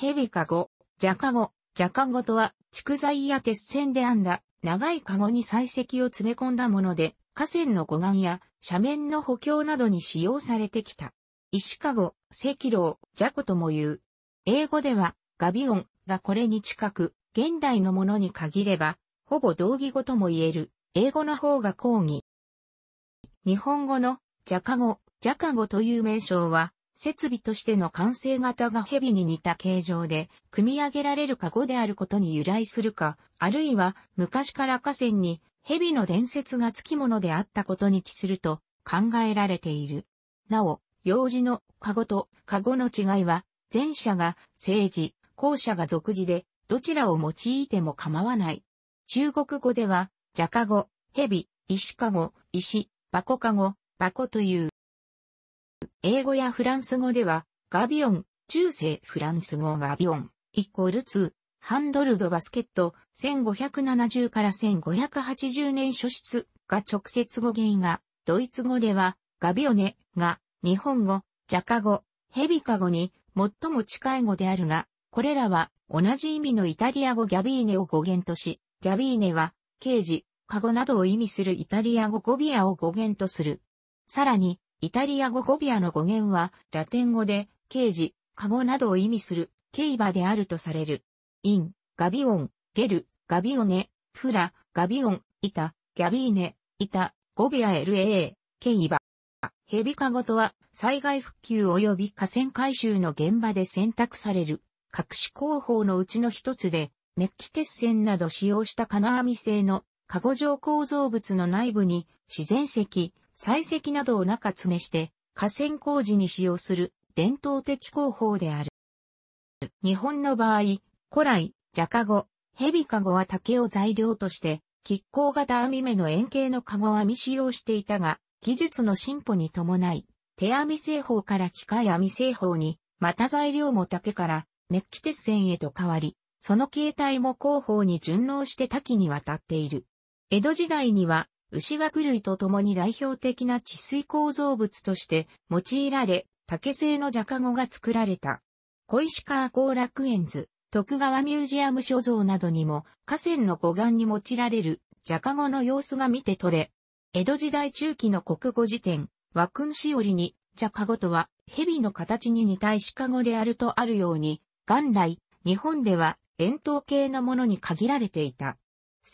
ヘビカゴ、ジャカゴ、ジャカゴとは、蓄材や鉄線で編んだ、長いカゴに採石を詰め込んだもので、河川の護岸や斜面の補強などに使用されてきた。石カゴ、石炉、ジャコとも言う。英語では、ガビオンがこれに近く、現代のものに限れば、ほぼ同義語とも言える、英語の方が講義。日本語の、ジャカゴ、ジャカゴという名称は、設備としての完成型が蛇に似た形状で、組み上げられるカゴであることに由来するか、あるいは昔から河川に蛇の伝説がつきものであったことに帰すると考えられている。なお、用事のカゴとカゴの違いは、前者が政治、後者が俗字で、どちらを用いても構わない。中国語では、ジャカゴ、蛇石カゴ、石、バコカゴ、バコという英語やフランス語では、ガビオン、中世フランス語ガビオン、イコール2、ハンドルドバスケット、1570から1580年初出が直接語源が、ドイツ語では、ガビオネが、日本語、ジャカ語、ヘビカ語に最も近い語であるが、これらは同じ意味のイタリア語ギャビーネを語源とし、ギャビーネは、刑事、カゴなどを意味するイタリア語ゴビアを語源とする。さらに、イタリア語ゴビアの語源は、ラテン語で、刑事、カゴなどを意味する、ケイバであるとされる。イン、ガビオン、ゲル、ガビオネ、フラ、ガビオン、イタ、ギャビーネ、イタ、ゴビア LA、イバ。ヘビカゴとは、災害復旧及び河川回収の現場で選択される、各種工法のうちの一つで、メッキ鉄線など使用した金網製の、カゴ状構造物の内部に、自然石、採石などを中詰めして、河川工事に使用する伝統的工法である。日本の場合、古来、ジャカゴ、ヘビカゴは竹を材料として、亀甲型網目の円形のカゴ未使用していたが、技術の進歩に伴い、手編み製法から機械編み製法に、また材料も竹からメッキ鉄線へと変わり、その形態も工法に順応して多岐にわたっている。江戸時代には牛枠類と共に代表的な治水構造物として用いられ、竹製のジャカゴが作られた。小石川後楽園図、徳川ミュージアム所蔵などにも河川の護岸に用いられるジャカゴの様子が見て取れ、江戸時代中期の国語辞典、和君しおりに、ジャカゴとは蛇の形に似た石カゴであるとあるように、元来、日本では円筒形のものに限られていた。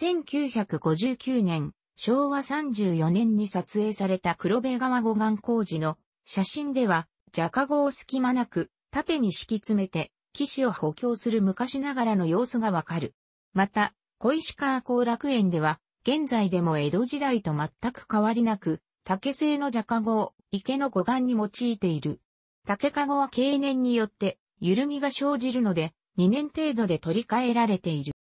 1959年、昭和34年に撮影された黒部川護岸工事の写真では、ジャカゴを隙間なく縦に敷き詰めて、岸を補強する昔ながらの様子がわかる。また、小石川後楽園では、現在でも江戸時代と全く変わりなく、竹製のジャカゴを池の護岸に用いている。竹ごは経年によって緩みが生じるので、2年程度で取り替えられている。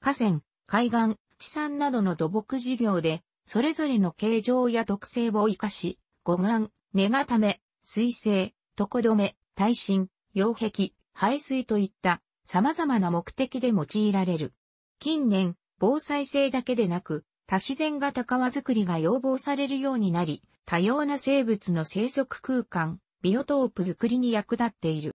河川、海岸、地産などの土木事業で、それぞれの形状や特性を活かし、護岸、根固め、水性、床止め、耐震、溶壁、排水といった様々な目的で用いられる。近年、防災性だけでなく、多自然型川づくりが要望されるようになり、多様な生物の生息空間、ビオトープづくりに役立っている。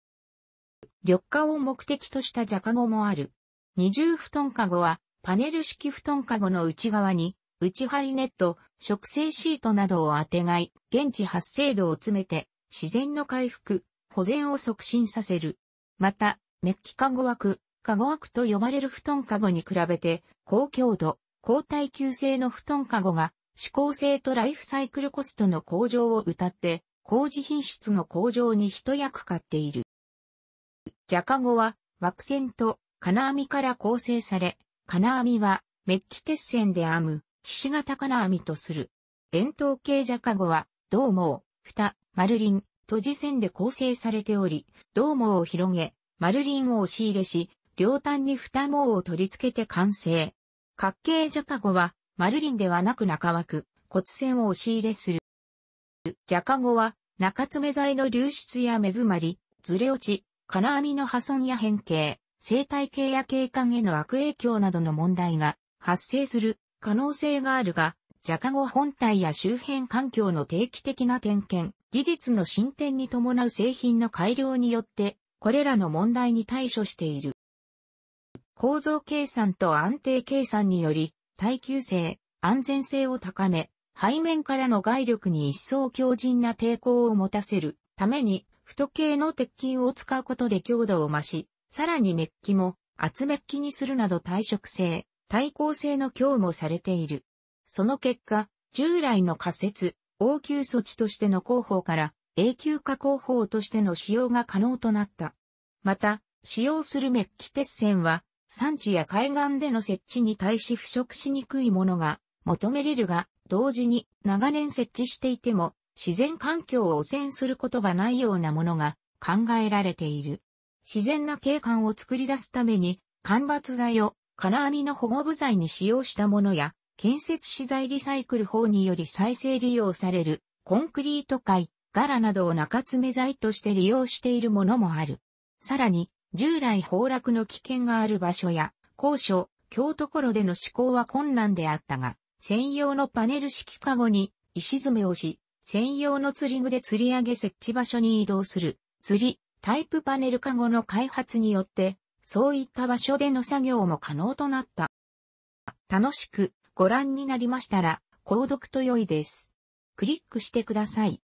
緑化を目的としたジャカゴもある。二重布団カゴはパネル式布団かごの内側に、内張りネット、植生シートなどを当てがい、現地発生度を詰めて、自然の回復、保全を促進させる。また、メッキかご枠、かご枠と呼ばれる布団かごに比べて、高強度、高耐久性の布団かごが、指向性とライフサイクルコストの向上を謳って、工事品質の向上に一役買っている。ジャカゴは、枠線と金網から構成され、金網は、メッキ鉄線で編む、菱形金網とする。円筒形ジャカゴは、銅網、蓋、丸輪、とじ線で構成されており、銅網を広げ、丸輪を押し入れし、両端に蓋網を取り付けて完成。角形ジャカゴは、丸輪ではなく中枠、骨線を押し入れする。ジャカゴは、中詰め材の流出や目詰まり、ずれ落ち、金網の破損や変形、生態系や景観への悪影響などの問題が発生する可能性があるが、ジャカゴ本体や周辺環境の定期的な点検、技術の進展に伴う製品の改良によって、これらの問題に対処している。構造計算と安定計算により、耐久性、安全性を高め、背面からの外力に一層強靭な抵抗を持たせるために、太系の鉄筋を使うことで強度を増し、さらにメッキも厚メッキにするなど耐食性、耐抗性の強もされている。その結果、従来の仮説、応急措置としての広報から永久化広報としての使用が可能となった。また、使用するメッキ鉄線は、産地や海岸での設置に対し腐食しにくいものが求めれるが、同時に長年設置していても自然環境を汚染することがないようなものが考えられている。自然な景観を作り出すために、間伐材を金網の保護部材に使用したものや、建設資材リサイクル法により再生利用される、コンクリート界、柄などを中詰め材として利用しているものもある。さらに、従来崩落の危険がある場所や、高所、京所での施行は困難であったが、専用のパネル式カゴに石詰めをし、専用の釣り具で釣り上げ設置場所に移動する、釣り、タイプパネルカゴの開発によって、そういった場所での作業も可能となった。楽しくご覧になりましたら、購読と良いです。クリックしてください。